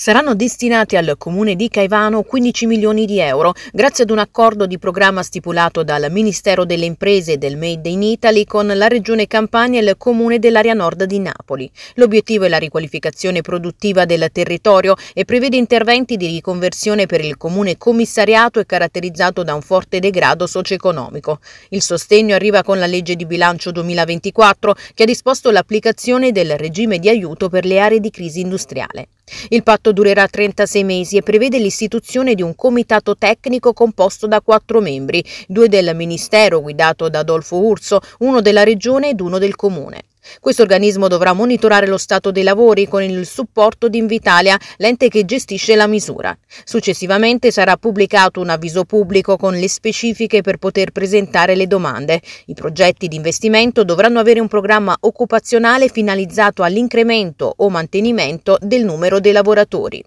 Saranno destinati al comune di Caivano 15 milioni di euro grazie ad un accordo di programma stipulato dal Ministero delle Imprese e del Made in Italy con la Regione Campania e il comune dell'area nord di Napoli. L'obiettivo è la riqualificazione produttiva del territorio e prevede interventi di riconversione per il comune commissariato e caratterizzato da un forte degrado socio-economico. Il sostegno arriva con la legge di bilancio 2024 che ha disposto l'applicazione del regime di aiuto per le aree di crisi industriale. Il patto progetto durerà 36 mesi e prevede l'istituzione di un comitato tecnico composto da quattro membri, due del Ministero guidato da Adolfo Urso, uno della Regione ed uno del Comune. Questo organismo dovrà monitorare lo stato dei lavori con il supporto di Invitalia, l'ente che gestisce la misura. Successivamente sarà pubblicato un avviso pubblico con le specifiche per poter presentare le domande. I progetti di investimento dovranno avere un programma occupazionale finalizzato all'incremento o mantenimento del numero dei lavoratori.